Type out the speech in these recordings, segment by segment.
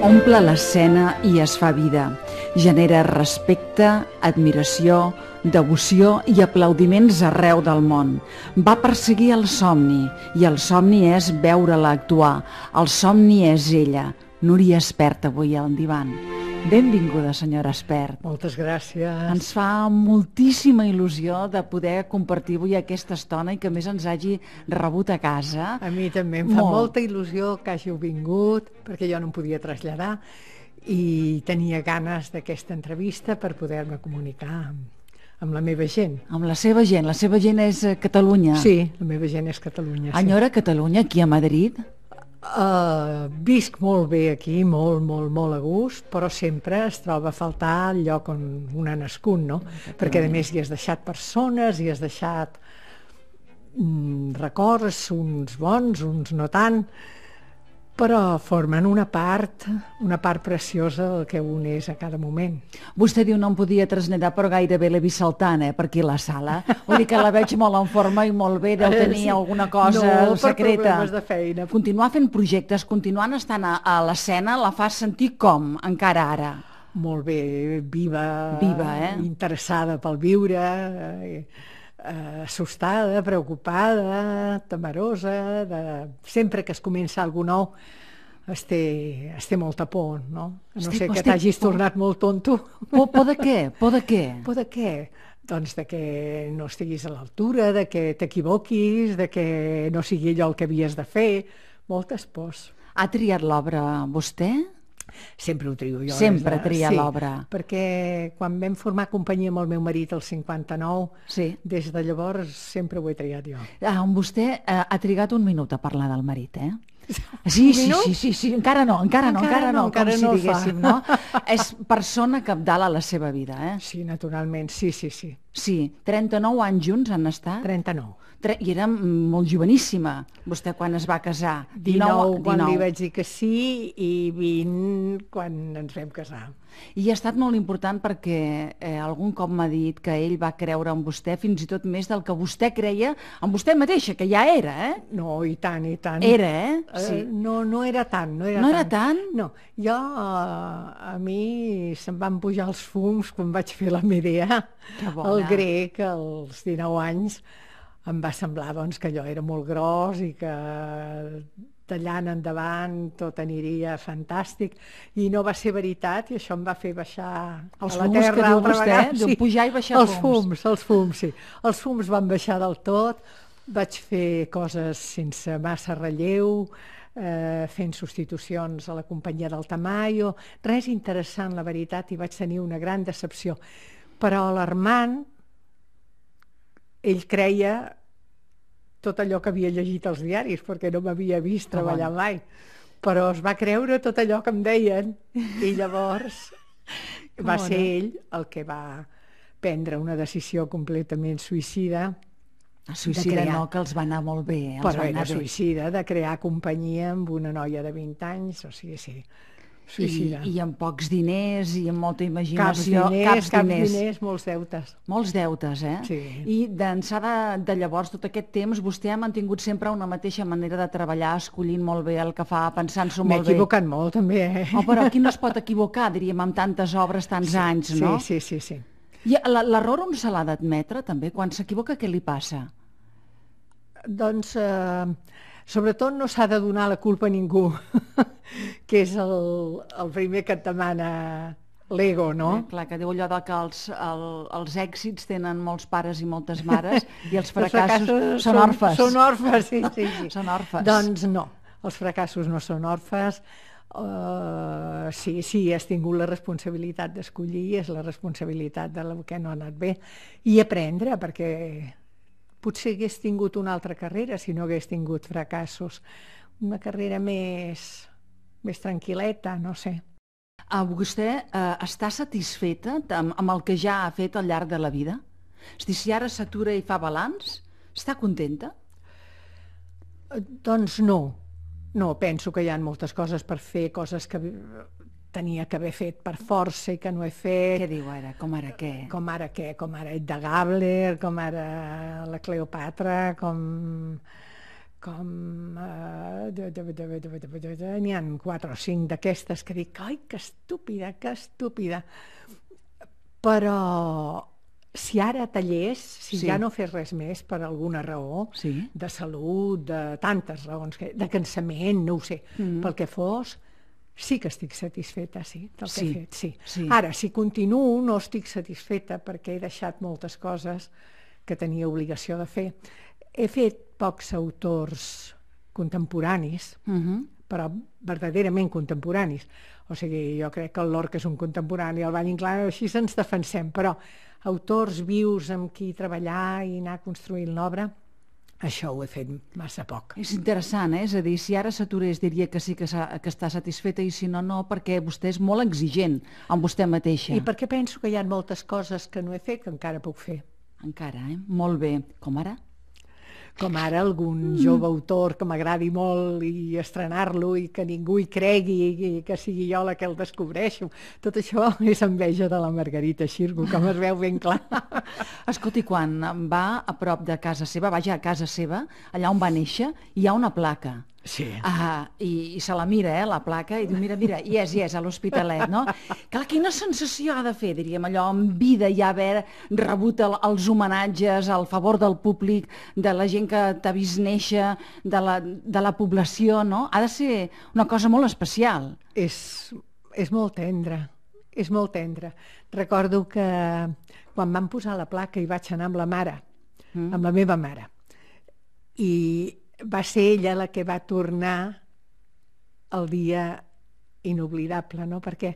Omple l'escena i es fa vida. Genera respecte, admiració, devoció i aplaudiments arreu del món. Va perseguir el somni, i el somni és veure-la actuar. El somni és ella. Núria Espert avui al divan. Benvinguda, senyora Espert. Moltes gràcies. Ens fa moltíssima il·lusió de poder compartir avui aquesta estona i que més ens hagi rebut a casa. A mi també em Molt. fa molta il·lusió que hàgiu vingut, perquè jo no em podia traslladar i tenia ganes d'aquesta entrevista per poder-me comunicar amb, amb la meva gent. Amb la seva gent. La seva gent és eh, Catalunya. Sí, la meva gent és Catalunya. Enyora Catalunya, aquí a Madrid? Uh, visc molt bé aquí, molt, molt, molt a gust, però sempre es troba a faltar el lloc on un ha nascut, no? Perquè, a més, hi has deixat persones, hi has deixat mm, records, uns bons, uns no tant, però formen una part, una part preciosa del que un és a cada moment. Vostè diu no em podia traslladar, però gairebé l'he vist saltant, eh, per aquí la sala. Vull dir que la veig molt en forma i molt bé, deu eh, tenir sí. alguna cosa no, secreta. No, problemes de feina. Continuar fent projectes, continuant estant a, a l'escena, la fa sentir com, encara ara? Molt bé, viva, viva eh? interessada pel viure... Eh? eh, assustada, preocupada, temerosa, de... sempre que es comença alguna nou es té, es té molta por, no? no sé que t'hagis tornat molt tonto. Por, por de què? Por de què? Por de què? Doncs de que no estiguis a l'altura, de que t'equivoquis, de que no sigui allò el que havies de fer. Moltes pors. Ha triat l'obra vostè? Sempre ho trio jo. Sempre de... tria sí, l'obra. Perquè quan vam formar companyia amb el meu marit el 59, sí. des de llavors sempre ho he triat jo. Ah, vostè eh, ha trigat un minut a parlar del marit, eh? Sí, sí, sí, sí, sí, encara no, encara, no, encara no, encara no, com si diguéssim, no? És persona capdala a la seva vida, eh? Sí, naturalment, sí, sí, sí. Sí, 39 anys junts han estat? 39. Tre I era molt joveníssima, vostè quan es va casar. 19, 19 quan 19. li vaig dir que sí i 20 quan ens vam casar. I ha estat molt important perquè eh, algun cop m'ha dit que ell va creure en vostè fins i tot més del que vostè creia en vostè mateixa, que ja era, eh? No, i tant, i tant. Era, eh? eh sí. Eh, no, no era tant. No era, no tant. era tant? No. Jo, eh, a mi se'm van pujar els fums quan vaig fer la Medea, el grec, als 19 anys. Em va semblar doncs, que allò era molt gros i que tallant endavant, tot aniria fantàstic, i no va ser veritat, i això em va fer baixar els a la terra que altra vostè, eh? vegada. Eh? Sí. pujar i baixar els fums. fums. Els fums, sí. Els fums van baixar del tot, vaig fer coses sense massa relleu, eh, fent substitucions a la companyia del Tamayo, res interessant, la veritat, i vaig tenir una gran decepció. Però l'Armand, ell creia tot allò que havia llegit als diaris, perquè no m'havia vist ah, treballar mai. Però es va creure tot allò que em deien i llavors va ser ell el que va prendre una decisió completament suïcida ah, Suïcida crear... no, que els va anar molt bé. Els Però va anar era bé. suïcida de crear companyia amb una noia de 20 anys, o sigui, sí sí, I, I amb pocs diners i amb molta imaginació. Caps diners, caps, caps diners. diners, molts deutes. Molts deutes, eh? Sí. I d'ençà de, de llavors, tot aquest temps, vostè ha mantingut sempre una mateixa manera de treballar, escollint molt bé el que fa, pensant-s'ho molt bé. M'he equivocat molt, també, eh? Oh, però qui no es pot equivocar, diríem, amb tantes obres, tants sí, anys, no? Sí, sí, sí. sí. I l'error on se l'ha d'admetre, també? Quan s'equivoca, què li passa? Doncs... Eh Sobretot no s'ha de donar la culpa a ningú, que és el, el primer que et demana l'ego, no? Eh, clar, que diu allò de que els, el, els èxits tenen molts pares i moltes mares i els fracassos, els fracassos són, són orfes. Són orfes, sí, sí. sí. són orfes. Doncs no, els fracassos no són orfes. Uh, sí, sí, has tingut la responsabilitat d'escollir, és la responsabilitat de la que no ha anat bé, i aprendre, perquè Potser hagués tingut una altra carrera si no hagués tingut fracassos. Una carrera més, més tranquil·leta, no sé. Ah, vostè eh, està satisfeta amb, amb el que ja ha fet al llarg de la vida? És dir, si ara s'atura i fa balanç, està contenta? Eh, doncs no. No, penso que hi ha moltes coses per fer, coses que tenia que haver fet per força i que no he fet. Què diu ara? Com ara què? Com ara què? Com ara Edda Gabler, com ara la Cleopatra, com com... Uh, N'hi ha quatre o cinc d'aquestes que dic, ai, que estúpida, que estúpida. Però si ara tallés, si sí. ja no fes res més per alguna raó, sí. de salut, de tantes raons, que, de cansament, no ho sé, mm -hmm. pel que fos, sí que estic satisfeta, sí, del sí, que he fet, sí. sí. Ara, si continuo, no estic satisfeta perquè he deixat moltes coses que tenia obligació de fer. He fet pocs autors contemporanis, uh -huh. però verdaderament contemporanis. O sigui, jo crec que el Lorca és un contemporani, el Vall Inclán, així ens defensem, però autors vius amb qui treballar i anar construint l'obra, això ho he fet massa poc. És interessant, eh? És a dir, si ara s'aturés diria que sí que, que està satisfeta i si no, no, perquè vostè és molt exigent amb vostè mateixa. I perquè penso que hi ha moltes coses que no he fet que encara puc fer. Encara, eh? Molt bé. Com ara? com ara algun mm. jove autor que m'agradi molt i estrenar-lo i que ningú hi cregui i que sigui jo la que el descobreixo. Tot això és enveja de la Margarita Xirgo, com es veu ben clar. Escolti, quan va a prop de casa seva, vaja a casa seva, allà on va néixer, hi ha una placa Sí. Ah, i, I se la mira, eh, la placa, i diu, mira, mira, i és, i és, a l'Hospitalet, no? Clar, quina sensació ha de fer, diríem, allò en vida ja haver rebut el, els homenatges al favor del públic, de la gent que t'ha vist néixer, de la, de la població, no? Ha de ser una cosa molt especial. És, és molt tendre, és molt tendre. Recordo que quan van posar la placa i vaig anar amb la mare, mm. amb la meva mare, i va ser ella la que va tornar el dia inoblidable, no? perquè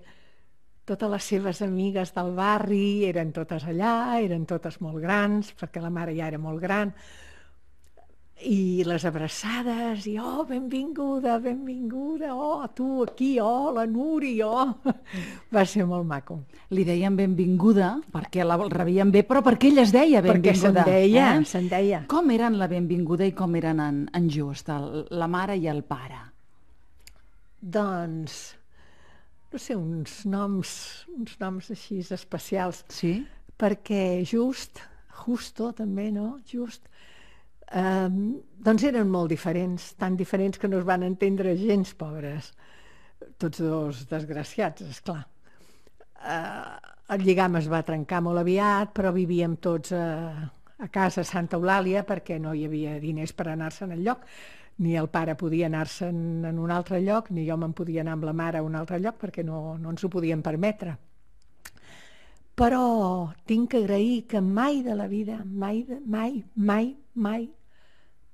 totes les seves amigues del barri eren totes allà, eren totes molt grans, perquè la mare ja era molt gran, i les abraçades, i oh, benvinguda, benvinguda, oh, tu aquí, oh, la Nuri, oh. Va ser molt maco. Li deien benvinguda perquè la rebien bé, però perquè ella es deia benvinguda. Perquè se'n deia, eh? se'n deia. Com eren la benvinguda i com eren en, en Just, el, la mare i el pare? Doncs, no sé, uns noms, uns noms així especials. Sí? Perquè Just, Justo també, no? Just, Ehm, doncs eren molt diferents, tan diferents que no es van entendre gens pobres, tots dos desgraciats, és clar. Eh, el lligam es va trencar molt aviat, però vivíem tots a, eh, a casa Santa Eulàlia perquè no hi havia diners per anar-se'n en lloc, ni el pare podia anar-se'n en un altre lloc, ni jo me'n podia anar amb la mare a un altre lloc perquè no, no ens ho podíem permetre. Però tinc que agrair que mai de la vida, mai, mai, mai, mai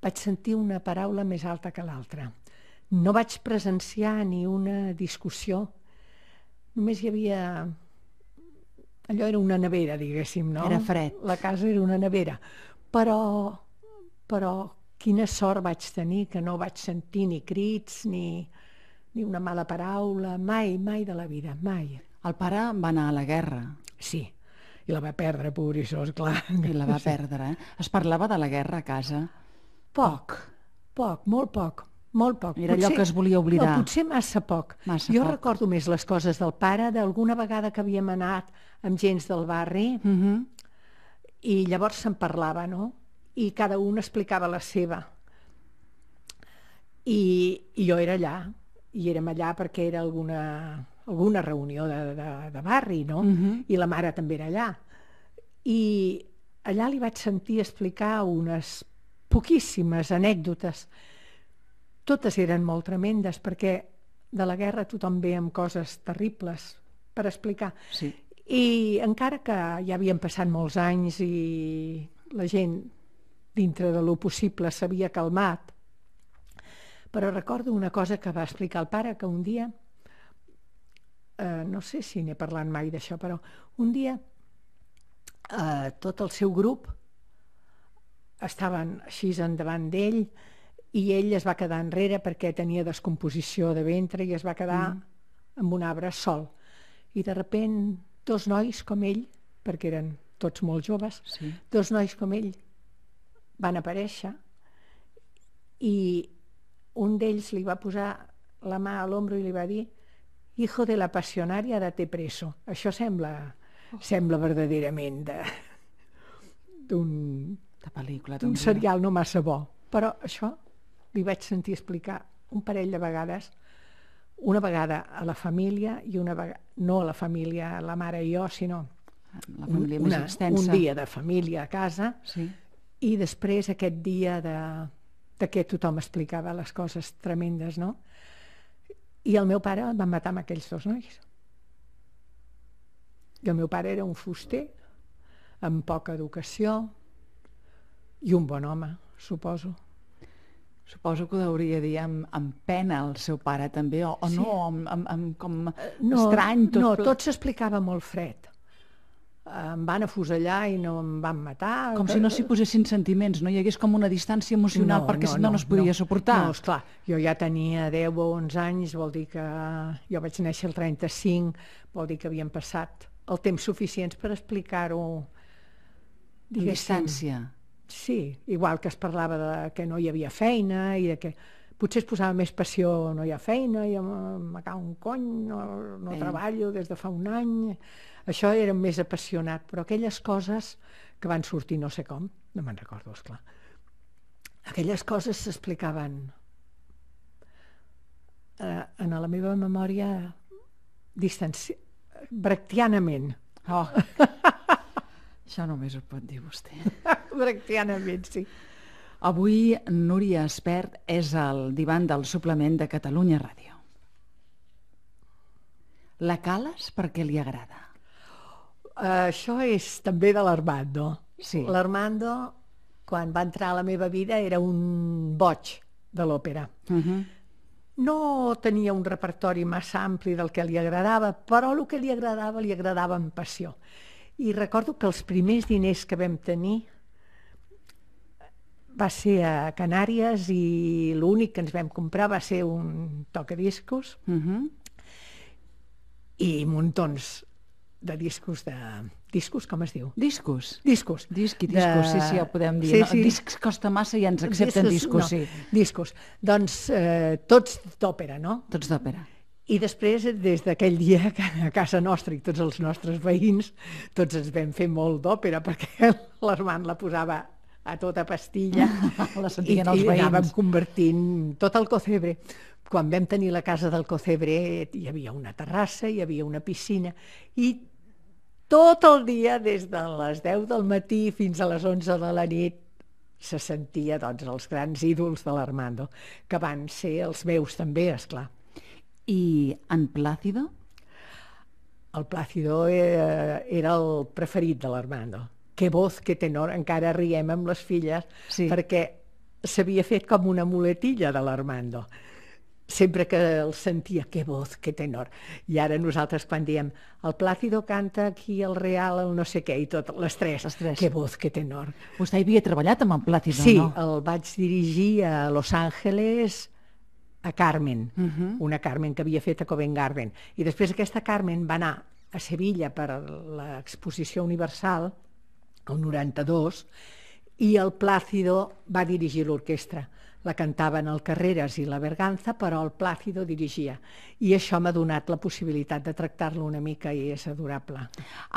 vaig sentir una paraula més alta que l'altra. No vaig presenciar ni una discussió. Només hi havia... Allò era una nevera, diguéssim, no? Era fred. La casa era una nevera. Però, però quina sort vaig tenir que no vaig sentir ni crits ni, ni una mala paraula, mai, mai de la vida, mai. El pare va anar a la guerra. Sí, i la va perdre, pobrissó, esclar. I la va sí. perdre, eh? Es parlava de la guerra a casa? Poc, poc, molt poc. Molt poc. Era potser, allò que es volia oblidar. No, potser massa poc. Massa jo poc. recordo més les coses del pare, d'alguna vegada que havíem anat amb gens del barri, uh mhm. -huh. i llavors se'n parlava, no? I cada un explicava la seva. I, i jo era allà, i érem allà perquè era alguna alguna reunió de, de, de barri, no? Uh -huh. I la mare també era allà. I allà li vaig sentir explicar unes poquíssimes anècdotes. Totes eren molt tremendes perquè de la guerra tothom ve amb coses terribles per explicar. Sí. I encara que ja havien passat molts anys i la gent dintre de lo possible s'havia calmat, però recordo una cosa que va explicar el pare, que un dia eh, no sé si n'he parlat mai d'això, però un dia eh, tot el seu grup estaven així endavant d'ell i ell es va quedar enrere perquè tenia descomposició de ventre i es va quedar mm. amb un arbre sol. I de repent dos nois com ell, perquè eren tots molt joves, sí. dos nois com ell van aparèixer i un d'ells li va posar la mà a l'ombra i li va dir Hijo de la passionària de te preso. Això sembla, oh. sembla verdaderament d'un pel·lícula d'un serial no massa bo. Però això li vaig sentir explicar un parell de vegades una vegada a la família i una vegada, no a la família, a la mare i jo, sinó la família un, una, més extensa. un dia de família a casa sí. i després aquest dia de, de què tothom explicava les coses tremendes, no? I el meu pare va matar amb aquells dos nois. I el meu pare era un fuster, amb poca educació i un bon home, suposo. Suposo que ho deuria dir amb, amb pena el seu pare també, o, o sí. no, amb, amb, amb com no, estrany. Tot no, tot s'explicava molt fred em van afusellar i no em van matar. Com si no s'hi posessin sentiments, no? Hi hagués com una distància emocional no, perquè no, si no no es podia no, suportar. No, esclar, jo ja tenia 10 o 11 anys, vol dir que jo vaig néixer el 35, vol dir que havien passat el temps suficients per explicar-ho diguéssim. Distància. Sí, igual que es parlava de que no hi havia feina i de que potser es posava més passió, no hi ha feina, ja m'acaba un cony, no, no eh. treballo des de fa un any això era més apassionat, però aquelles coses que van sortir no sé com, no me'n recordo, esclar, aquelles coses s'explicaven. Eh, en la meva memòria distanci... brectianament. Oh. Això només ho pot dir vostè. bractianament, sí. Avui Núria Espert és al divan del suplement de Catalunya Ràdio. La cales perquè li agrada. Uh, això és també de l'Armando. Sí. L'Armando, quan va entrar a la meva vida, era un boig de l'òpera. Uh -huh. No tenia un repertori massa ampli del que li agradava, però el que li agradava li agradava amb passió. I recordo que els primers diners que vam tenir eh, va ser a Canàries i l'únic que ens vam comprar va ser un discos uh -huh. i muntons de discos de... Discos, com es diu? Discos. Discos. Disc i discos, de... sí, sí, ja ho podem dir. Sí, no? Discs costa massa i ja ens accepten discos, discos no. sí. Discos. Doncs eh, tots d'òpera, no? Tots d'òpera. I després, des d'aquell dia, a casa nostra i tots els nostres veïns, tots ens vam fer molt d'òpera, perquè l'Armand la posava a tota pastilla la i, els veïns. i anàvem convertint tot el cocebre. Quan vam tenir la casa del cocebre hi havia una terrassa, hi havia una piscina i tot el dia, des de les 10 del matí fins a les 11 de la nit, se sentia doncs, els grans ídols de l'Armando, que van ser els meus també, és clar. I en Plàcido? El Plàcido era, eh, era el preferit de l'Armando. Que voz, que tenor, encara riem amb les filles, sí. perquè s'havia fet com una muletilla de l'Armando sempre que el sentia, que voz, que tenor. I ara nosaltres quan diem el Plàcido canta aquí el Real, el no sé què, i tot, les tres, les tres. que voz, que tenor. Vostè havia treballat amb el Plàcido, sí, no? Sí, el vaig dirigir a Los Angeles, a Carmen, uh -huh. una Carmen que havia fet a Covent Garden. I després aquesta Carmen va anar a Sevilla per l'exposició universal, el 92, i el Plàcido va dirigir l'orquestra. La cantaven el Carreras i la Berganza, però el Plàcido dirigia. I això m'ha donat la possibilitat de tractar-lo una mica i és adorable.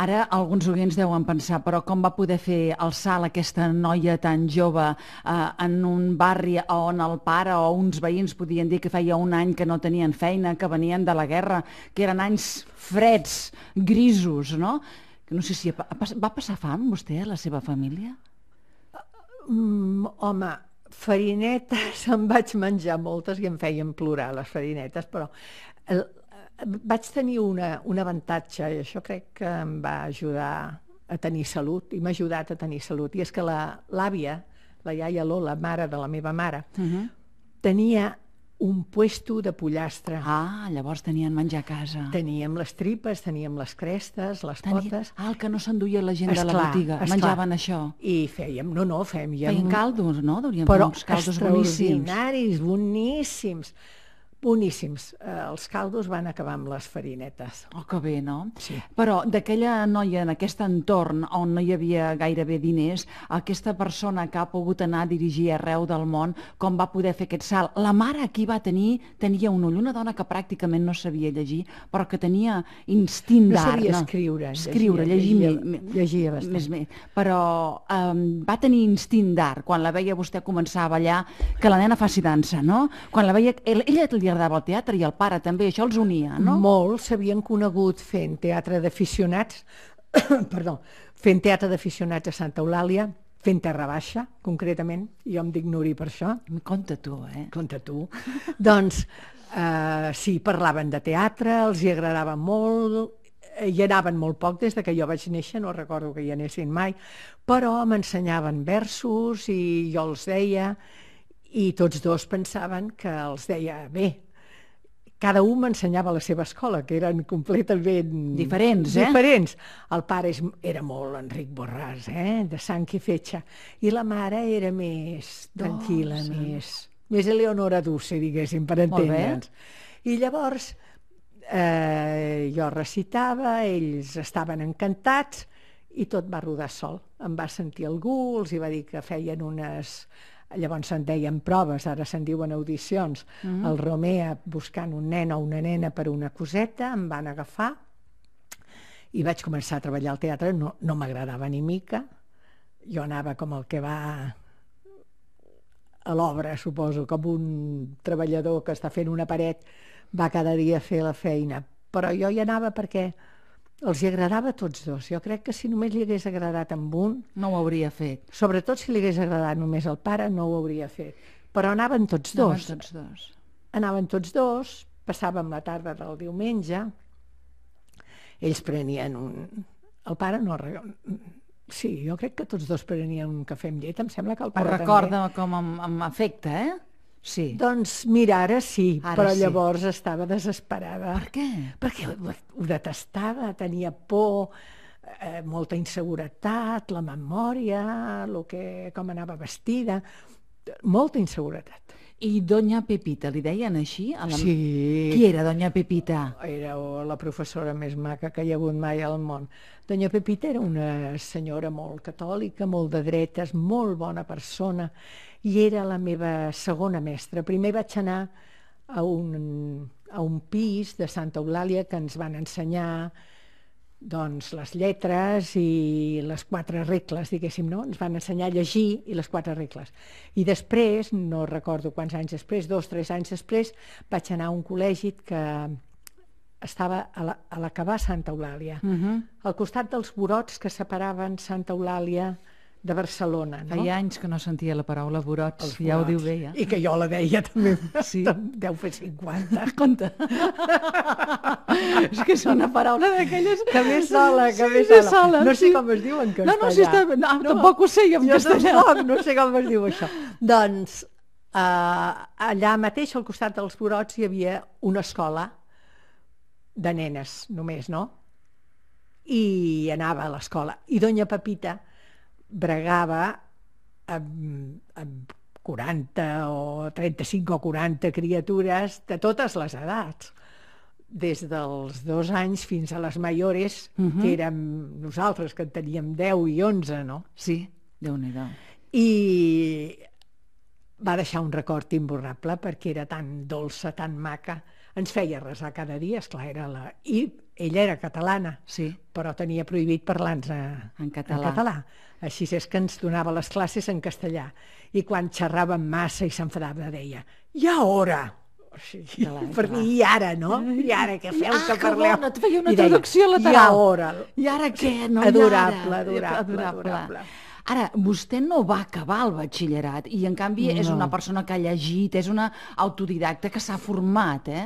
Ara alguns oients deuen pensar, però com va poder fer el salt aquesta noia tan jove eh, en un barri on el pare o uns veïns podien dir que feia un any que no tenien feina, que venien de la guerra, que eren anys freds, grisos, no? No sé si va passar fam vostè a la seva família? Mm, home, Farinetes en vaig menjar moltes i em feien plorar les farinetes, però el, eh, vaig tenir una, un avantatge i això crec que em va ajudar a tenir salut i m'ha ajudat a tenir salut. I és que l'àvia, la, la iaia Lola, mare de la meva mare, uh mhm. -huh. tenia un puesto de pollastre. Ah, llavors tenien menjar a casa. Teníem les tripes, teníem les crestes, les Tenia... potes... Ah, el que no s'enduia la gent esclar, de la botiga. Esclar. Menjaven això. I fèiem, no, no, fèiem... Feien caldos, no? Deuríem Però caldos boníssims. boníssims boníssims. Eh, els caldos van acabar amb les farinetes. Oh, que bé, no? Sí. Però d'aquella noia, en aquest entorn on no hi havia gairebé diners, aquesta persona que ha pogut anar a dirigir arreu del món, com va poder fer aquest salt? La mare aquí va tenir, tenia un ull, una dona que pràcticament no sabia llegir, però que tenia instint d'art. No sabia no? escriure. Escriure, llegir, llegia, llegia, llegia bastant. Més, més. Però eh, va tenir instint d'art quan la veia vostè començar a ballar, que la nena faci dansa, no? Quan la veia, ella li agradava el teatre i el pare també, això els unia, no? Molts s'havien conegut fent teatre d'aficionats, perdó, fent teatre d'aficionats a Santa Eulàlia, fent terra baixa, concretament, jo em dic Nuri per això. Conta tu, eh? Conta tu. doncs, eh, sí, parlaven de teatre, els hi agradava molt, eh, hi anaven molt poc des de que jo vaig néixer, no recordo que hi anessin mai, però m'ensenyaven versos i jo els deia, i tots dos pensaven que els deia bé, cada un m'ensenyava la seva escola, que eren completament... Diferents, eh? Diferents. El pare és, era molt Enric Borràs, eh? De sang i fetge. I la mare era més tranquil·la, oh, sí. més... Més Eleonora Dulce, diguéssim, per entendre'ns. I llavors eh, jo recitava, ells estaven encantats i tot va rodar sol. Em va sentir algú, els hi va dir que feien unes llavors se'n deien proves, ara se'n diuen audicions, mm -hmm. el Romea buscant un nen o una nena per una coseta, em van agafar i vaig començar a treballar al teatre, no, no m'agradava ni mica, jo anava com el que va a l'obra, suposo, com un treballador que està fent una paret va cada dia a fer la feina, però jo hi anava perquè els hi agradava a tots dos. Jo crec que si només li hagués agradat amb un... No ho hauria fet. Sobretot si li hagués agradat només al pare, no ho hauria fet. Però anaven tots anaven dos. Anaven tots dos. Anaven tots dos, passàvem la tarda del diumenge, ells prenien un... El pare no... Sí, jo crec que tots dos prenien un cafè amb llet, em sembla que el pare Ho recorda també... com amb, amb afecte, eh? Sí. Doncs mira, ara sí, ara però llavors sí. estava desesperada. Per què? Perquè ho, ho detestava, tenia por, eh, molta inseguretat, la memòria, lo que, com anava vestida, molta inseguretat. I Doña Pepita, li deien així? A la... Sí. Qui era Doña Pepita? Era la professora més maca que hi ha hagut mai al món. Doña Pepita era una senyora molt catòlica, molt de dretes, molt bona persona, i era la meva segona mestra. Primer vaig anar a un, a un pis de Santa Eulàlia que ens van ensenyar doncs, les lletres i les quatre regles, diguéssim, no? Ens van ensenyar a llegir i les quatre regles. I després, no recordo quants anys després, dos, tres anys després, vaig anar a un col·legi que estava a l'acabar la, Santa Eulàlia, uh mhm. -huh. al costat dels burots que separaven Santa Eulàlia de Barcelona. No? Feia anys que no sentia la paraula burots, Els borots. ja ho diu bé, ja. I que jo la deia també, sí. deu fer 50. Compte. és que és una paraula d'aquelles... Que ve sola, que sí, sola. sola. No sé sí. com es diu en castellà. No, no, si està... no, no tampoc ho sé jo en jo castellà. Tampoc, no sé com es diu això. doncs, eh, allà mateix, al costat dels burots, hi havia una escola de nenes, només, no? I anava a l'escola. I doña Pepita, bregava amb, amb 40 o 35 o 40 criatures de totes les edats des dels dos anys fins a les maiores, uh -huh. que érem nosaltres, que en teníem 10 i 11, no? Sí, déu nhi I va deixar un record imborrable perquè era tan dolça, tan maca, ens feia resar cada dia, esclar, era la... I ella era catalana, sí. però tenia prohibit parlar-nos en, català. en català. Així és que ens donava les classes en castellà. I quan xerrava massa i s'enfadava, deia, ja hora! O sigui, clar, per clar. mi, i ara, no? I ara què feu ah, que parleu? Bona, et feia una I traducció lateral. I ara, I ara què? No? Adorable, I adorable, adorable, adorable. adorable. Ara, vostè no va acabar el batxillerat i, en canvi, no. és una persona que ha llegit, és una autodidacta que s'ha format, eh?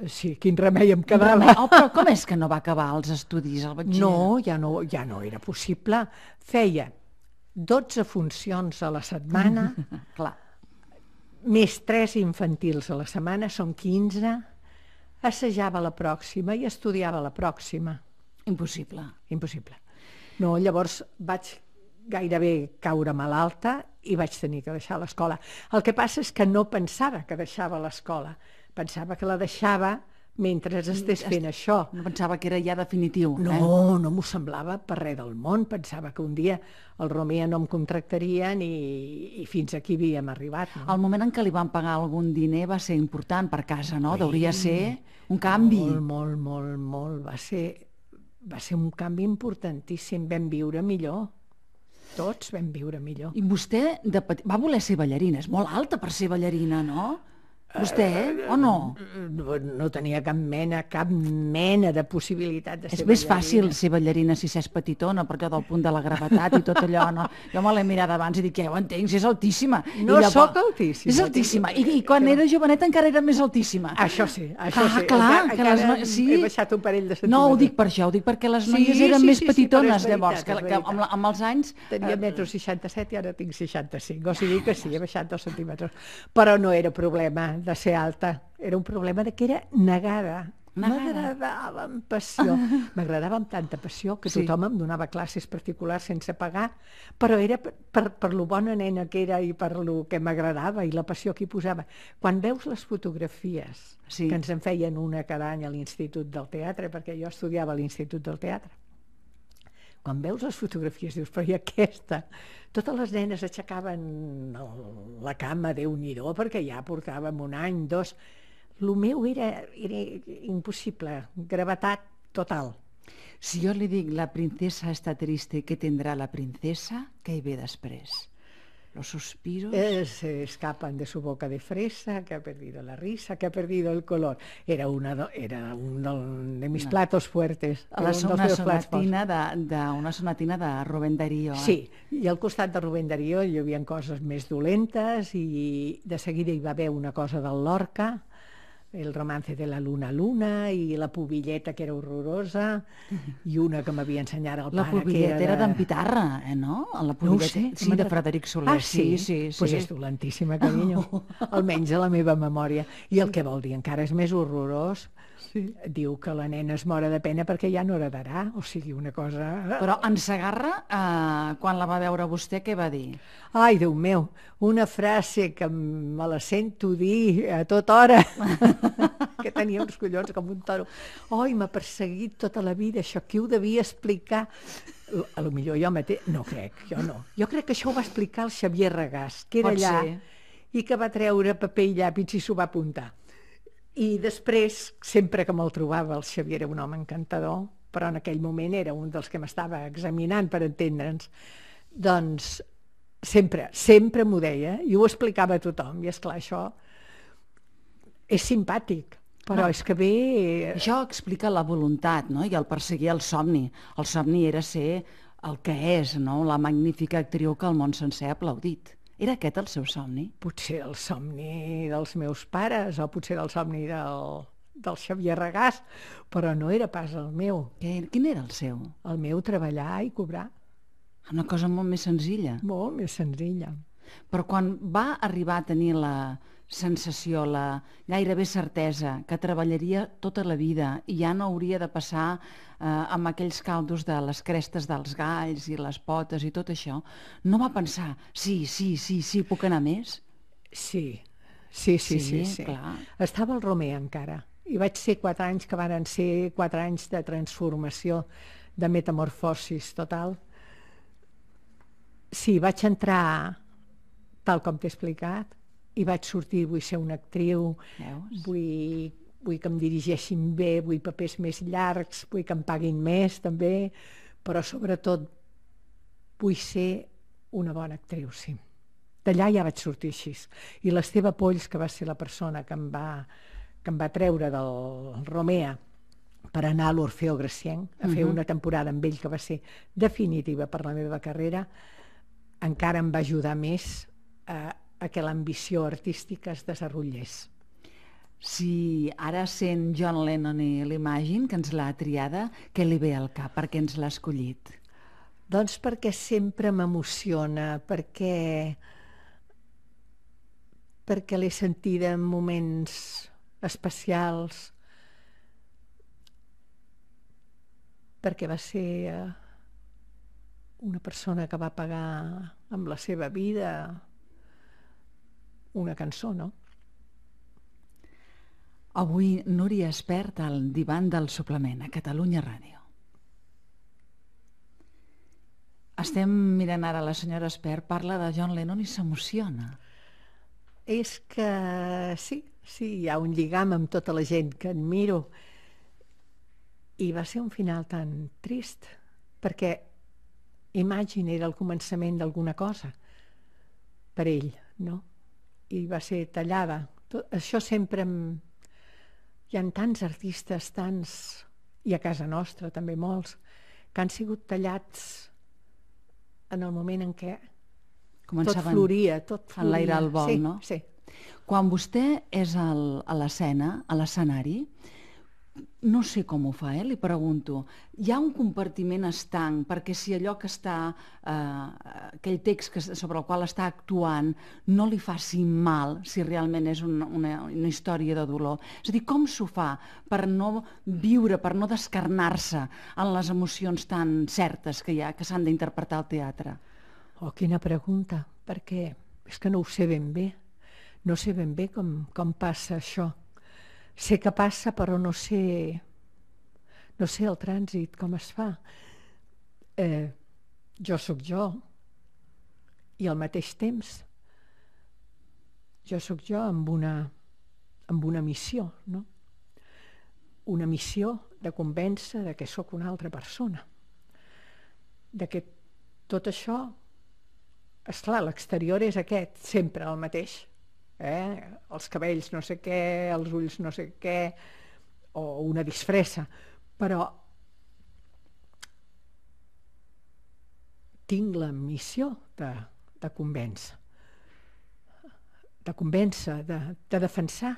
eh sí, quin remei em quedava. Remei. Oh, però com és que no va acabar els estudis al batxillerat? No, ja no, ja no era possible. Feia 12 funcions a la setmana, clar, més 3 infantils a la setmana, són 15, assajava la pròxima i estudiava la pròxima. Impossible. Impossible. No, llavors vaig gairebé caure malalta i vaig tenir que deixar l'escola. El que passa és que no pensava que deixava l'escola, pensava que la deixava mentre estés fent es... això. No pensava que era ja definitiu. No, eh? no m'ho semblava per res del món. Pensava que un dia el Romea no em contractaria ni i fins aquí havíem arribat. No? El moment en què li van pagar algun diner va ser important per casa, no? Sí. Deuria ser un canvi. Molt, molt, molt, molt. Va ser, va ser un canvi importantíssim. Vam viure millor tots vam viure millor. I vostè de petit... va voler ser ballarina, és molt alta per ser ballarina, no? Vostè, eh? eh? o no? no? Eh, eh, no tenia cap mena, cap mena de possibilitat de ser És més ballarina. fàcil ser ballarina si s'és petitona, per allò del punt de la gravetat i tot allò, no? Jo me l'he mirat abans i dic, ja ho entenc, si és altíssima. No llavors, soc altíssima. És altíssima. I, I quan era joveneta encara era més altíssima. Això sí, això ah, sí. Clar, encara, que les noies... Sí. He baixat un parell de centímetres. No, ho dic per això, ho dic perquè les noies sí, eren sí, més sí, petitones, sí, veritat, llavors, que, que amb, amb els anys... Tenia metro 67 i ara tinc 65, o sigui que sí, he baixat dos centímetres. Però no era problema, de ser alta, era un problema de que era negada. M'agradava amb passió. M'agradava amb tanta passió que sí. tothom em donava classes particulars sense pagar, però era per, per, per lo bona nena que era i per lo que m'agradava i la passió que hi posava. Quan veus les fotografies sí. que ens en feien una cada any a l'Institut del Teatre, perquè jo estudiava a l'Institut del Teatre, quan veus les fotografies dius, però i aquesta? Totes les nenes aixecaven el, la cama, un nhi perquè ja portàvem un any, dos. El meu era, era impossible, gravetat total. Si jo li dic la princesa està triste, què tindrà la princesa? Què hi ve després? los suspiros. Eh, se escapan de su boca de fresa, que ha perdido la risa, que ha perdido el color. Era, una, era un de mis no. platos fuertes. La, ah, un una, sonatina de, de, una sonatina de Rubén Darío. Eh? Sí, i al costat de Rubén Darío hi havia coses més dolentes i de seguida hi va haver una cosa del Lorca, el romance de la luna luna i la pobilleta que era horrorosa i una que m'havia ensenyat el la pare la que era, de... Pitarra, eh, no? La pubilleta, no sé, sí, de Frederic ah, Soler. Ah, sí? Sí, sí. Pues és dolentíssima, carinyo. Oh. Almenys a la meva memòria. I el que vol dir encara és més horrorós Sí. Diu que la nena es mora de pena perquè ja no heredarà, o sigui, una cosa... Però en Sagarra, eh, quan la va veure vostè, què va dir? Ai, Déu meu, una frase que me la sento dir a tota hora, que tenia uns collons com un toro. Oi, m'ha perseguit tota la vida, això qui ho devia explicar? A lo millor jo mateix... No crec, jo no. Jo crec que això ho va explicar el Xavier Regàs, que era Pot allà... Ser i que va treure paper i llàpids i s'ho va apuntar. I després, sempre que me'l trobava, el Xavier era un home encantador, però en aquell moment era un dels que m'estava examinant per entendre'ns, doncs sempre, sempre m'ho deia i ho explicava a tothom. I és clar, això és simpàtic, però no. és que bé... Eh, això explica la voluntat no? i el perseguir el somni. El somni era ser el que és, no? la magnífica actriu que el món sencer ha aplaudit. Era aquest el seu somni? Potser el somni dels meus pares o potser el somni del, del Xavier Regàs, però no era pas el meu. Quin era el seu? El meu treballar i cobrar. Ah, una cosa molt més senzilla. Molt més senzilla. Però quan va arribar a tenir la, sensació, la gairebé certesa que treballaria tota la vida i ja no hauria de passar eh, amb aquells caldos de les crestes dels galls i les potes i tot això, no va pensar, sí, sí, sí, sí, puc anar més? Sí, sí, sí, sí, sí. sí. Clar. Estava el Romer encara i vaig ser quatre anys que varen ser quatre anys de transformació, de metamorfosis total. Sí, vaig entrar, tal com t'he explicat, i vaig sortir, vull ser una actriu, Veus? vull vull que em dirigeixin bé, vull papers més llargs, vull que em paguin més també, però sobretot vull ser una bona actriu, sí. D'allà ja vaig sortir així. I l'Esteve Polls, que va ser la persona que em va, que em va treure del Romea per anar a l'Orfeo Gracienc a fer uh mhm. -huh. una temporada amb ell que va ser definitiva per la meva carrera, encara em va ajudar més a, a que l'ambició artística es desenvolupés. Si ara sent John Lennon i l'Imagine, que ens l'ha triada, què li ve al cap? Per què ens l'ha escollit? Doncs perquè sempre m'emociona, perquè perquè l'he sentida en moments especials, perquè va ser eh, una persona que va pagar amb la seva vida una cançó, no? Avui Núria perd al divan del suplement a Catalunya Ràdio. Estem mirant ara la senyora Esper, parla de John Lennon i s'emociona. És que sí, sí, hi ha un lligam amb tota la gent que admiro. I va ser un final tan trist, perquè Imagine era el començament d'alguna cosa per ell, no? i va ser tallada. Tot, això sempre... Em... Hi ha tants artistes, tants, i a casa nostra també molts, que han sigut tallats en el moment en què Començaven tot floria, tot floria. l'aire al vol, sí, no? Sí. Quan vostè és al, a l'escena, a l'escenari, no sé com ho fa, eh? li pregunto. Hi ha un compartiment estanc perquè si allò que està, eh, aquell text que, sobre el qual està actuant no li faci mal si realment és una, una, una història de dolor. És a dir, com s'ho fa per no viure, per no descarnar-se en les emocions tan certes que hi ha, que s'han d'interpretar al teatre? Oh, quina pregunta, perquè és que no ho sé ben bé. No sé ben bé com, com passa això Sé que passa, però no sé, no sé el trànsit, com es fa. Eh, jo sóc jo i al mateix temps jo sóc jo amb una, amb una missió, no? Una missió de convèncer de que sóc una altra persona, de que tot això, és clar, l'exterior és aquest, sempre el mateix, eh? els cabells no sé què, els ulls no sé què, o una disfressa, però tinc la missió de, de convèncer, de convèncer, de, de defensar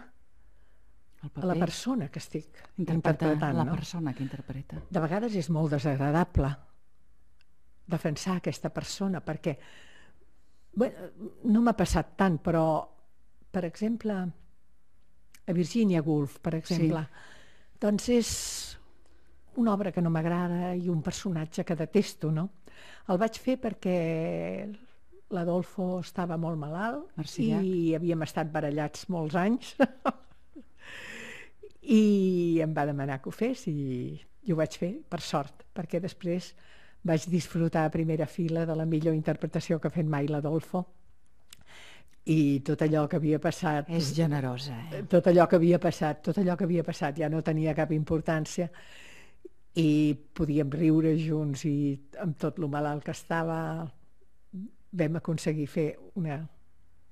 a la persona que estic Interpreta interpretant. La no? persona que interpreta. De vegades és molt desagradable defensar aquesta persona perquè bueno, no m'ha passat tant, però per exemple, a Virginia Woolf, per exemple. Sí. Doncs és una obra que no m'agrada i un personatge que detesto, no? El vaig fer perquè l'Adolfo estava molt malalt Marcia. i havíem estat barallats molts anys i em va demanar que ho fes i, i ho vaig fer, per sort, perquè després vaig disfrutar a primera fila de la millor interpretació que ha fet mai l'Adolfo i tot allò que havia passat... És generosa, eh? Tot allò que havia passat, tot allò que havia passat ja no tenia cap importància i podíem riure junts i amb tot lo malalt que estava vam aconseguir fer una,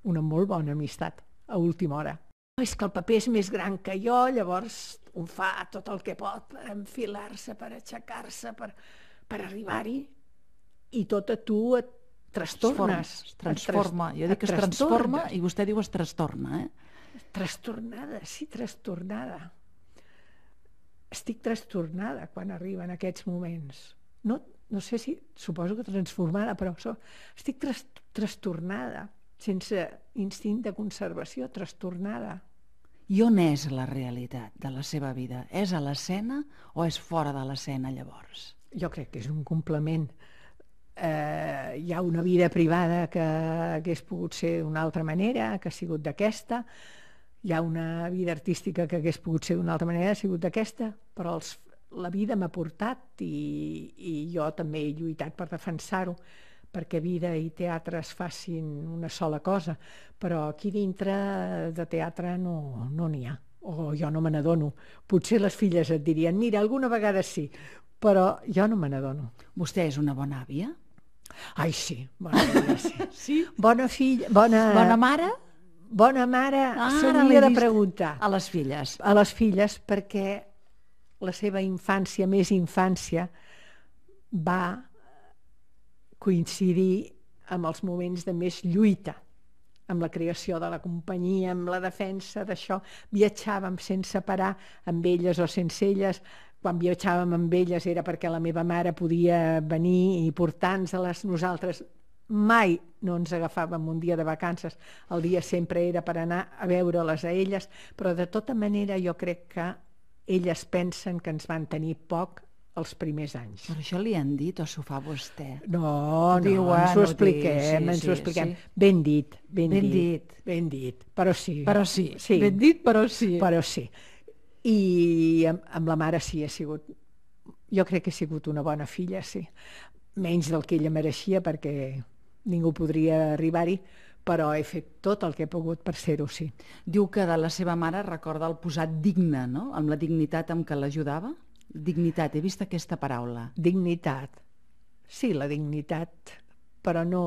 una molt bona amistat a última hora. És que el paper és més gran que jo, llavors un fa tot el que pot per enfilar-se, per aixecar-se, per, per arribar-hi i tot a tu et Trastornes. Transforma. transforma. Jo dic que es transforma i vostè diu es trastorna, eh? Trastornada, sí, trastornada. Estic trastornada quan arriben aquests moments. No, no sé si, suposo que transformada, però so, estic tras, trastornada, sense instint de conservació, trastornada. I on és la realitat de la seva vida? És a l'escena o és fora de l'escena llavors? Jo crec que és un complement eh, hi ha una vida privada que hagués pogut ser d'una altra manera, que ha sigut d'aquesta, hi ha una vida artística que hagués pogut ser d'una altra manera, ha sigut d'aquesta, però els, la vida m'ha portat i, i jo també he lluitat per defensar-ho, perquè vida i teatre es facin una sola cosa, però aquí dintre de teatre no n'hi no ha, o jo no me n'adono. Potser les filles et dirien, mira, alguna vegada sí, però jo no me n'adono. Vostè és una bona àvia? Ai, sí, bona filla, sí. sí? Bona filla, bona... Bona mare? Bona mare ah, s'hauria de preguntar. A les filles. A les filles, perquè la seva infància, més infància, va coincidir amb els moments de més lluita, amb la creació de la companyia, amb la defensa d'això. Viatjàvem sense parar, amb elles o sense elles, quan viatjàvem amb elles era perquè la meva mare podia venir i portar-nos-les. Nosaltres mai no ens agafàvem un dia de vacances, el dia sempre era per anar a veure-les a elles, però de tota manera jo crec que elles pensen que ens van tenir poc els primers anys. Però això li han dit o s'ho fa vostè? No, no diuen, ens ho expliquem, sí, ens sí, ho expliquem. Sí. Ben dit, ben, ben dit, dit. Ben dit, però sí. Però sí. sí. Ben dit, però sí. Però sí i amb, amb la mare sí ha sigut jo crec que ha sigut una bona filla, sí. Menys del que ella mereixia perquè ningú podria arribar-hi, però he fet tot el que he pogut per ser-ho, sí. Diu que de la seva mare recorda el posat digne, no? Amb la dignitat amb què l'ajudava. Dignitat, he vist aquesta paraula. Dignitat. Sí, la dignitat, però no...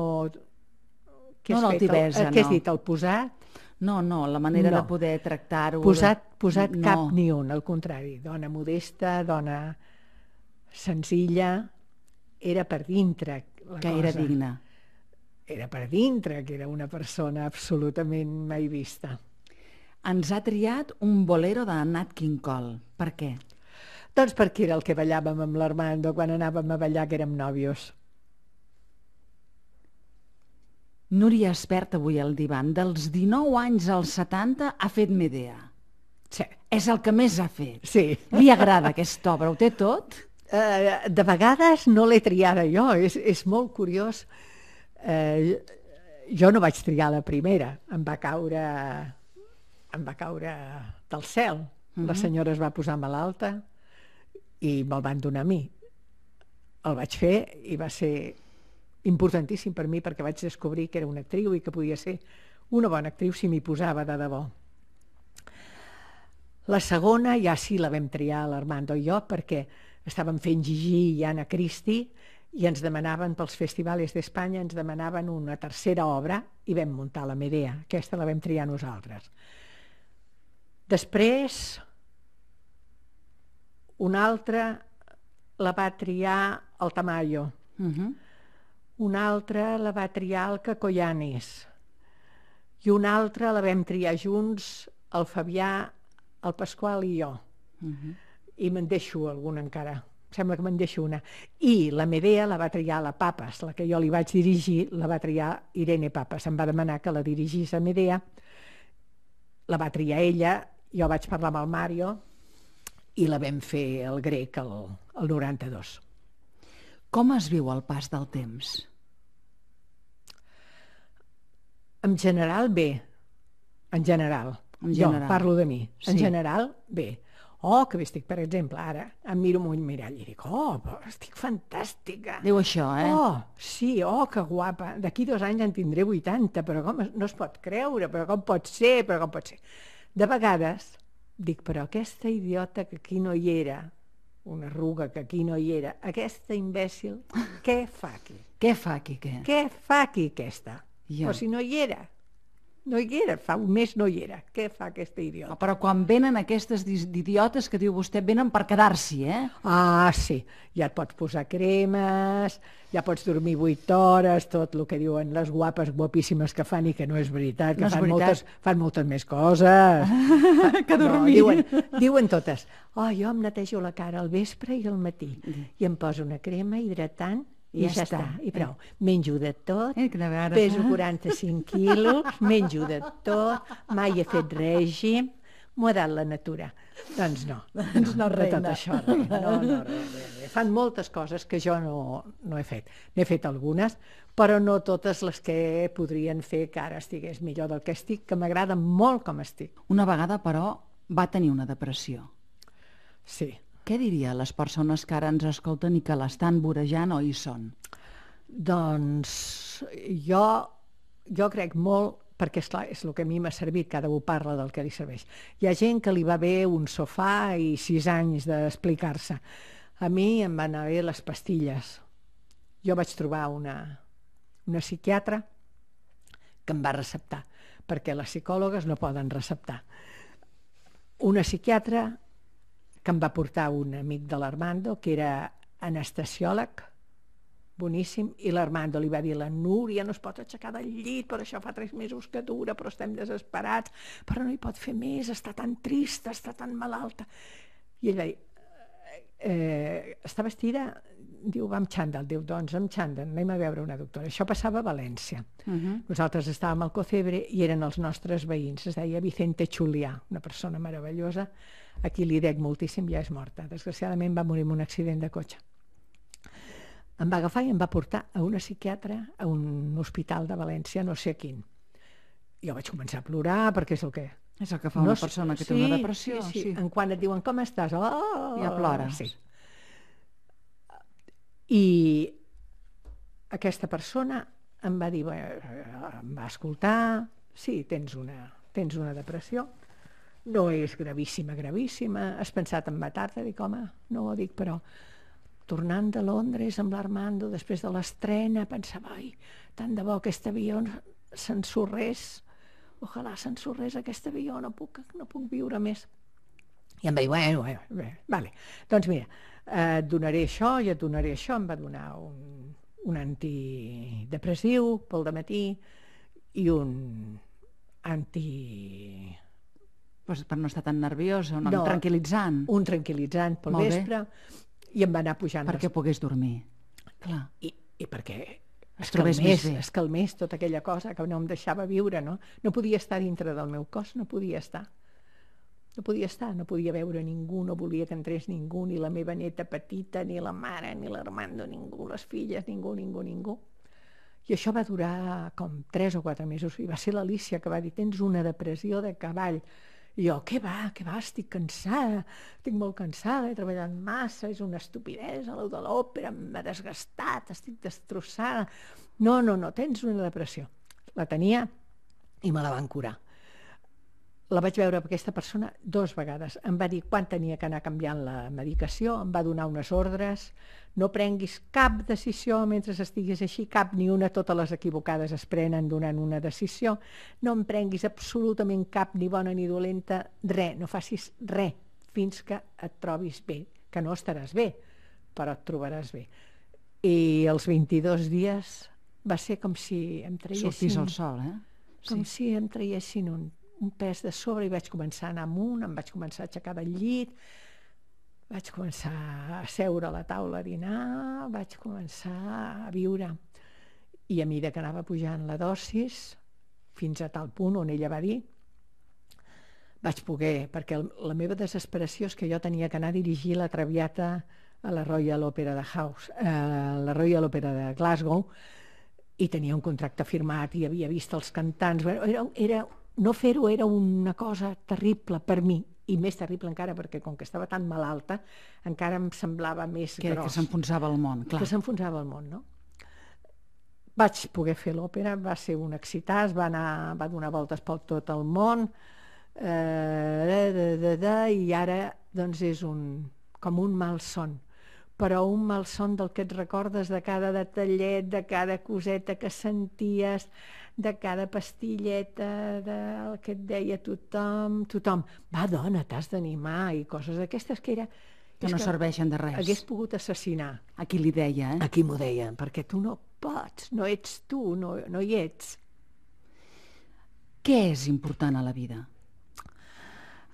Què no l'altivesa, no. Eh, què has dit, el posat? No, no, la manera no. de poder tractar-ho... Posat, posat no. cap ni un, al contrari. Dona modesta, dona senzilla, era per dintre la que cosa. era digna. Era per dintre, que era una persona absolutament mai vista. Ens ha triat un bolero de Nat King Cole. Per què? Doncs perquè era el que ballàvem amb l'Armando quan anàvem a ballar, que érem nòvios. Núria Espert avui al divan, dels 19 anys als 70 ha fet Medea. Sí. És el que més ha fet. Sí. Li agrada aquesta obra, ho té tot? Uh, de vegades no l'he triada jo, és, és molt curiós. Uh, jo no vaig triar la primera, em va caure, em va caure del cel. Uh -huh. La mhm. senyora es va posar malalta i me'l van donar a mi. El vaig fer i va ser importantíssim per mi perquè vaig descobrir que era una actriu i que podia ser una bona actriu si m'hi posava de debò. La segona ja sí la vam triar l'Armando i jo perquè estàvem fent Gigi i Anna Cristi i ens demanaven pels festivals d'Espanya, ens demanaven una tercera obra i vam muntar la Medea. Aquesta la vam triar nosaltres. Després, una altra la va triar el Tamayo. Uh mhm. -huh. Una altra la va triar el Cacoyanis i una altra la vam triar junts el Fabià, el Pasqual i jo. Uh -huh. I me'n deixo alguna encara. Sembla que me'n deixo una. I la Medea la va triar la Papas, la que jo li vaig dirigir, la va triar Irene Papas. Em va demanar que la dirigís a Medea. La va triar ella, jo vaig parlar amb el Mario i la vam fer el grec el, el 92. Com es viu el pas del temps? En general, bé. En general. En general. Jo parlo de mi. Sí. En general, bé. Oh, que bé estic, per exemple, ara em miro amb un mirall i dic, oh, estic fantàstica. Diu això, eh? Oh, sí, oh, que guapa. D'aquí dos anys en tindré 80, però com no es pot creure, però com pot ser, però com pot ser. De vegades dic, però aquesta idiota que aquí no hi era, una arruga que aquí no hi era. Aquesta imbècil, què fa aquí? Què fa aquí, què? Què fa aquí aquesta? Ja. O si no hi era. No hi era, fa un mes no hi era. Què fa aquesta idiota? Ah, però quan venen aquestes idiotes que diu vostè, venen per quedar-s'hi, eh? Ah, sí. Ja et pots posar cremes, ja pots dormir 8 hores, tot el que diuen les guapes, guapíssimes que fan i que no és veritat, que no és fan, veritat. Moltes, fan moltes més coses. que dormir. No, diuen, diuen totes, oh, jo em netejo la cara al vespre i al matí, mm. i em poso una crema hidratant i, ja, ja està, està. i eh. prou. Menjo de tot, eh, vegada, peso 45 quilos, menjo de tot, mai he fet règim, m'ho ha dat la natura. Doncs no, doncs no, no reina. tot això. Res. No, no, res, res. Fan moltes coses que jo no, no he fet. N'he fet algunes, però no totes les que podrien fer que ara estigués millor del que estic, que m'agrada molt com estic. Una vegada, però, va tenir una depressió. Sí, què diria a les persones que ara ens escolten i que l'estan vorejant o hi són? Doncs jo, jo crec molt perquè és, clar, és el que a mi m'ha servit, cada cadascú parla del que li serveix. Hi ha gent que li va bé un sofà i sis anys d'explicar-se. A mi em van anar bé les pastilles. Jo vaig trobar una, una psiquiatra que em va receptar, perquè les psicòlogues no poden receptar. Una psiquiatra que em va portar un amic de l'Armando, que era anestesiòleg, boníssim, i l'Armando li va dir la Núria no es pot aixecar del llit, però això fa tres mesos que dura, però estem desesperats, però no hi pot fer més, està tan trista, està tan malalta. I ell va dir, eh, eh està vestida diu, va amb xandall, diu, doncs amb xandall, anem a veure una doctora. Això passava a València. Uh -huh. Nosaltres estàvem al Cocebre i eren els nostres veïns, es deia Vicente Julià, una persona meravellosa, a qui li dec moltíssim, ja és morta. Desgraciadament va morir en un accident de cotxe. Em va agafar i em va portar a una psiquiatra a un hospital de València, no sé quin. Jo vaig començar a plorar perquè és el que... És el que fa no una persona que sí, té una depressió. Sí, sí. sí, en quan et diuen com estàs, oh, ja plores. Sí. I aquesta persona em va dir, em va escoltar, sí, tens una, tens una depressió, no és gravíssima, gravíssima, has pensat en matar-te? Dic, home, no ho dic, però tornant de Londres amb l'Armando, després de l'estrena, pensava, ai, tant de bo aquest avió s'ensorrés, ojalà s'ensorrés aquest avió, no puc, no puc viure més. I em va dir, bueno, bueno, bueno, vale. doncs mira, eh, et donaré això i et donaré això, em va donar un, un antidepressiu pel de matí i un anti... Pues per no estar tan nerviosa, un no, tranquil·litzant. Un tranquil·litzant pel Molt vespre bé. i em va anar pujant. Perquè les... pogués dormir. Clar. I, i perquè es calmés, més bé. es calmés tota aquella cosa que no em deixava viure, no? No podia estar dintre del meu cos, no podia estar. No podia estar, no podia veure ningú, no volia que entrés ningú, ni la meva neta petita, ni la mare, ni l'Armando, ningú, les filles, ningú, ningú, ningú. I això va durar com tres o quatre mesos, i va ser l'Alícia que va dir, tens una depressió de cavall. I jo, què va, què va, estic cansada, estic molt cansada, he treballat massa, és una estupidesa, l'heu de l'òpera, m'ha desgastat, estic destrossada. No, no, no, tens una depressió. La tenia i me la van curar la vaig veure aquesta persona dos vegades. Em va dir quan tenia que anar canviant la medicació, em va donar unes ordres, no prenguis cap decisió mentre estiguis així, cap ni una, totes les equivocades es prenen donant una decisió, no em prenguis absolutament cap, ni bona ni dolenta, res, no facis res fins que et trobis bé, que no estaràs bé, però et trobaràs bé. I els 22 dies va ser com si em traguessin... Sortís al sol, eh? Com sí. si em traguessin un un pes de sobre i vaig començar a anar amunt, em vaig començar a aixecar del llit, vaig començar a seure a la taula a dinar, vaig començar a viure. I a mesura que anava pujant la dosis, fins a tal punt on ella va dir, vaig poder, perquè la meva desesperació és que jo tenia que anar a dirigir la Traviata a la Royal Opera de House, eh, a la Royal Opera de Glasgow, i tenia un contracte firmat i havia vist els cantants. Bueno, era, era no fer-ho era una cosa terrible per mi, i més terrible encara perquè com que estava tan malalta encara em semblava més que, gros. Que s'enfonsava el món, clar. Que s'enfonsava el món, no? Vaig poder fer l'òpera, va ser un excitat, va, anar, va donar voltes pel tot el món, eh, da, da, da, da, i ara doncs és un, com un mal son però un malson del que et recordes de cada detallet, de cada coseta que senties, de cada pastilleta, del que et deia tothom, tothom, va dona, t'has d'animar, i coses d'aquestes que era... Que no que serveixen de res. Hagués pogut assassinar. A qui li deia, eh? A qui m'ho deia, perquè tu no pots, no ets tu, no, no hi ets. Què és important a la vida?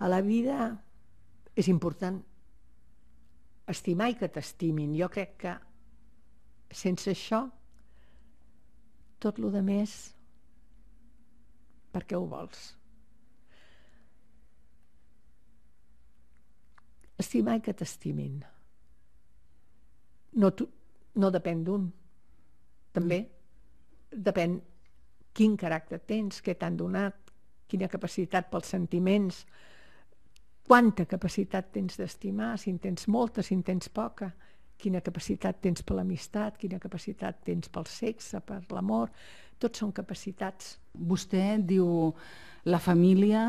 A la vida és important estimar i que t'estimin. Jo crec que sense això, tot lo de més, per què ho vols? Estimar i que t'estimin. No, tu, no depèn d'un. També mm. depèn quin caràcter tens, què t'han donat, quina capacitat pels sentiments, quanta capacitat tens d'estimar, si en tens molta, si en tens poca, quina capacitat tens per l'amistat, quina capacitat tens pel sexe, per l'amor, tots són capacitats. Vostè diu la família,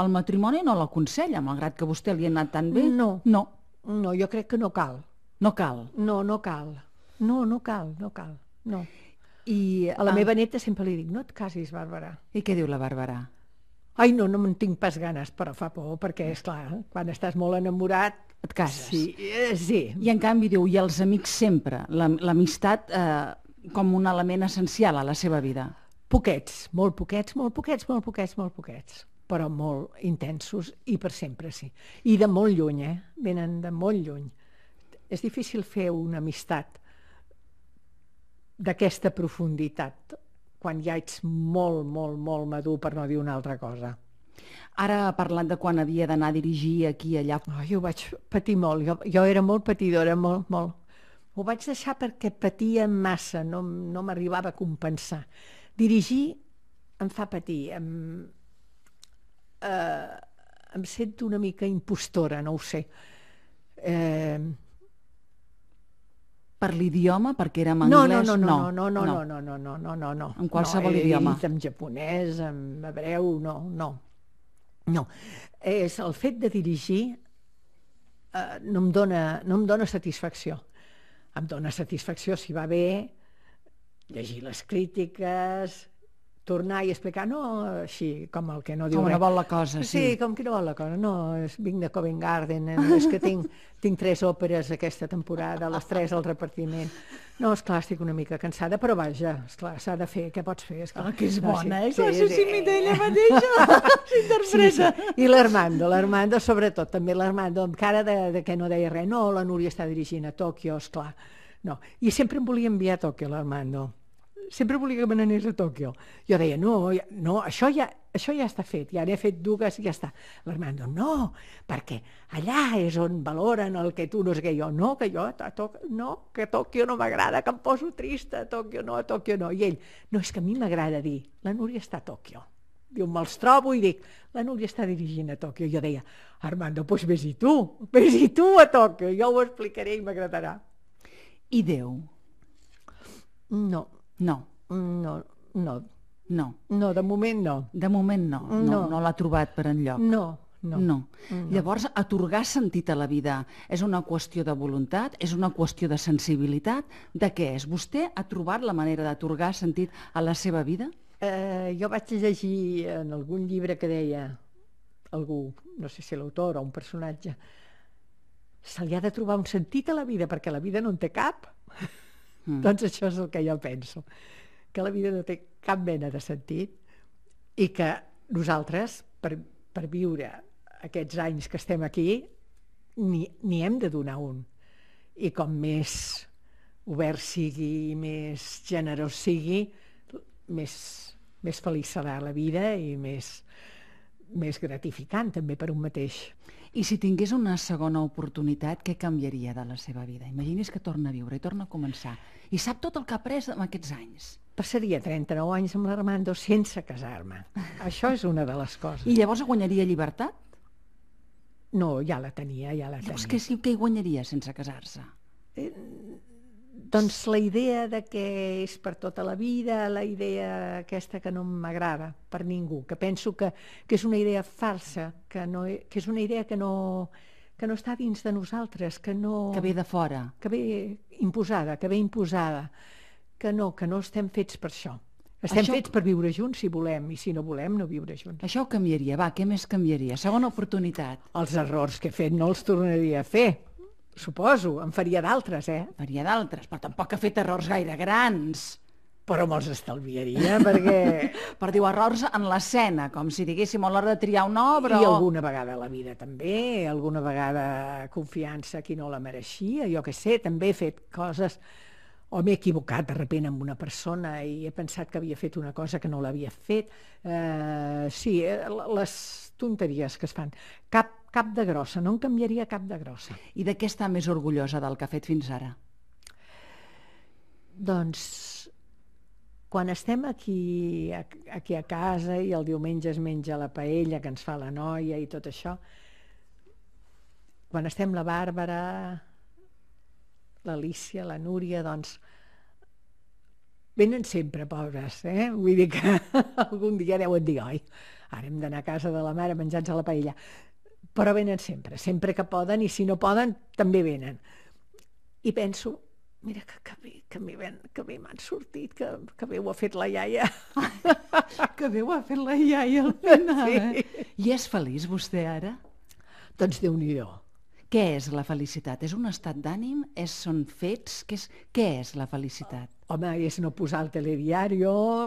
el matrimoni no l'aconsella, malgrat que vostè li ha anat tan bé? No. No. No, jo crec que no cal. No cal? No, no cal. No, no cal, no cal, no. I, a la ah, meva neta sempre li dic, no et casis, Bàrbara. I què diu la Bàrbara? Ai, no, no me'n tinc pas ganes, però fa por, perquè, és clar, quan estàs molt enamorat... Et cases. Sí, eh, sí. I en canvi diu, i els amics sempre, l'amistat eh, com un element essencial a la seva vida. Poquets, molt poquets, molt poquets, molt poquets, molt poquets, però molt intensos i per sempre, sí. I de molt lluny, eh? Venen de molt lluny. És difícil fer una amistat d'aquesta profunditat quan ja ets molt, molt, molt madur, per no dir una altra cosa. Ara, parlant de quan havia d'anar a dirigir aquí i allà... Oh, jo vaig patir molt. Jo, jo era molt patidora, molt, molt. Ho vaig deixar perquè patia massa, no, no m'arribava a compensar. Dirigir em fa patir, em, eh, em sento una mica impostora, no ho sé. Eh, per l'idioma, perquè érem anglès? No, no, no, no, no, no, no, no, no, no, no, no. En qualsevol no, idioma? Dit en japonès, en hebreu, no, no. No. És el fet de dirigir eh, no, em dona, no em dona satisfacció. Em dona satisfacció si va bé, llegir les crítiques, tornar i explicar, no, així, com el que no diu com no vol la cosa, sí. Sí, com que no vol la cosa, no, és, vinc de Covent Garden, eh, és que tinc, tinc tres òperes aquesta temporada, les tres al repartiment. No, clar, estic una mica cansada, però vaja, esclar, s'ha de fer, què pots fer? Esclar, ah, que és no, bona, sí, eh? Sí, sí, sí, imita ella mateixa, s'interpreta. Sí, sí. I l'Armando, l'Armando sobretot, també l'Armando, amb cara de, de que no deia res, no, la Núria està dirigint a Tòquio, esclar, no. I sempre em volia enviar a Tòquio, l'Armando sempre volia que me n'anés a Tòquio. Jo deia, no, ja, no això, ja, això ja està fet, ja n'he fet dues i ja està. L'Armando, no, perquè allà és on valoren el que tu no és que jo. No, que jo a Tòquio, no, que a Tòquio no m'agrada, que em poso trista, a Tòquio no, a Tòquio no. I ell, no, és que a mi m'agrada dir, la Núria està a Tòquio. Diu, me'ls trobo i dic, la Núria està dirigint a Tòquio. Jo deia, Armando, doncs vés-hi tu, vés-hi tu a Tòquio, jo ho explicaré i m'agradarà. I Déu? No, no. Mm, no, no. No. No, de moment no. De moment no. No, no, no l'ha trobat per enlloc. No. No. no. Mm, no. Llavors, atorgar sentit a la vida és una qüestió de voluntat, és una qüestió de sensibilitat. De què és? Vostè ha trobat la manera d'atorgar sentit a la seva vida? Eh, jo vaig llegir en algun llibre que deia algú, no sé si l'autor o un personatge, se li ha de trobar un sentit a la vida perquè la vida no en té cap. Mm. Doncs això és el que jo penso, que la vida no té cap mena de sentit i que nosaltres, per, per viure aquests anys que estem aquí, n'hi hem de donar un. I com més obert sigui i més generós sigui, més, més feliç serà la vida i més, més gratificant també per un mateix. I si tingués una segona oportunitat, què canviaria de la seva vida? Imagini's que torna a viure i torna a començar. I sap tot el que ha après en aquests anys. Passaria 39 anys amb l'Armando sense casar-me. Això és una de les coses. I llavors guanyaria llibertat? No, ja la tenia, ja la tenia. Llavors què sí que hi guanyaria sense casar-se? Eh, doncs la idea de que és per tota la vida, la idea aquesta que no m'agrada per ningú, que penso que, que és una idea falsa, que, no, e, que és una idea que no, que no està dins de nosaltres, que no... Que ve de fora. Que ve imposada, que ve imposada. Que no, que no estem fets per això. Estem això... fets per viure junts, si volem, i si no volem, no viure junts. Això ho canviaria, va, què més canviaria? Segona oportunitat. Els errors que he fet no els tornaria a fer, Suposo, en faria d'altres, eh? Faria d'altres, però tampoc ha fet errors gaire grans. Però me'ls estalviaria, perquè... per dir errors en l'escena, com si diguéssim a l'hora de triar una obra I o... alguna vegada a la vida també, alguna vegada confiança a qui no la mereixia, jo que sé, també he fet coses o m'he equivocat de repent amb una persona i he pensat que havia fet una cosa que no l'havia fet. Eh, sí, eh, les tonteries que es fan. Cap cap de grossa, no en canviaria cap de grossa. I de què està més orgullosa del que ha fet fins ara? Doncs quan estem aquí, aquí a casa i el diumenge es menja la paella que ens fa la noia i tot això, quan estem la Bàrbara, l'Alícia, la Núria, doncs venen sempre, pobres, eh? Vull dir que algun dia deuen dir, oi, ara hem d'anar a casa de la mare menjant a la paella però venen sempre, sempre que poden, i si no poden, també venen. I penso, mira que, que bé, que bé, que bé m'han sortit, que, que bé ho ha fet la iaia. que bé ho ha fet la iaia al final, sí. eh? I és feliç vostè ara? Doncs déu nhi -do. Què és la felicitat? És un estat d'ànim? Són fets? Què és, què és la felicitat? Home, és no posar el telediari,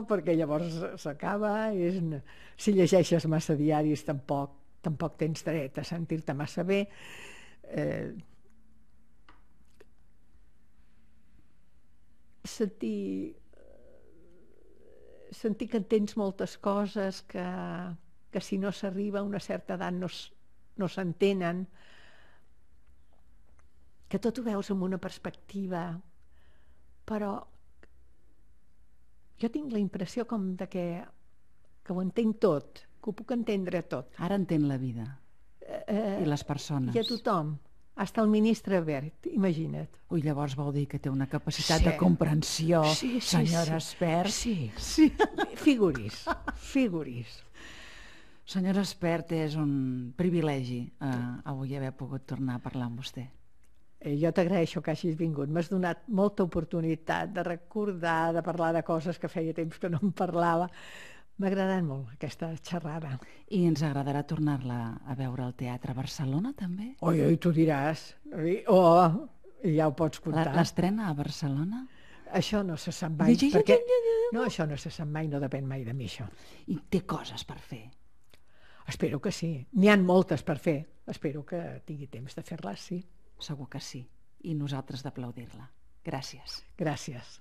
perquè llavors s'acaba. És... Si llegeixes massa diaris tampoc tampoc tens dret a sentir-te massa bé. Eh, sentir sentir que tens moltes coses que, que si no s'arriba a una certa edat no, no s'entenen, que tot ho veus amb una perspectiva, però jo tinc la impressió com de que, que ho entenc tot, que ho puc entendre tot. Ara entén la vida eh, eh i les persones. I a tothom. Hasta el ministre Bert, imagina't. Ui, llavors vol dir que té una capacitat sí. de comprensió, sí, sí, senyora sí. Espert. Sí, sí. Figuris, figuris. Senyora Espert, és un privilegi eh, avui haver pogut tornar a parlar amb vostè. Eh, jo t'agraeixo que hagis vingut. M'has donat molta oportunitat de recordar, de parlar de coses que feia temps que no en parlava M'ha agradat molt aquesta xerrada. I ens agradarà tornar-la a veure al Teatre Barcelona, també? Oi, oi, tu diràs. Oh, ja ho pots contar. L'estrena a Barcelona? Això no se sap mai. Llegeix, perquè... No, això no se sap mai, no depèn mai de mi, això. I té coses per fer. Espero que sí. N'hi han moltes per fer. Espero que tingui temps de fer-les, sí. Segur que sí. I nosaltres d'aplaudir-la. Gràcies. Gràcies.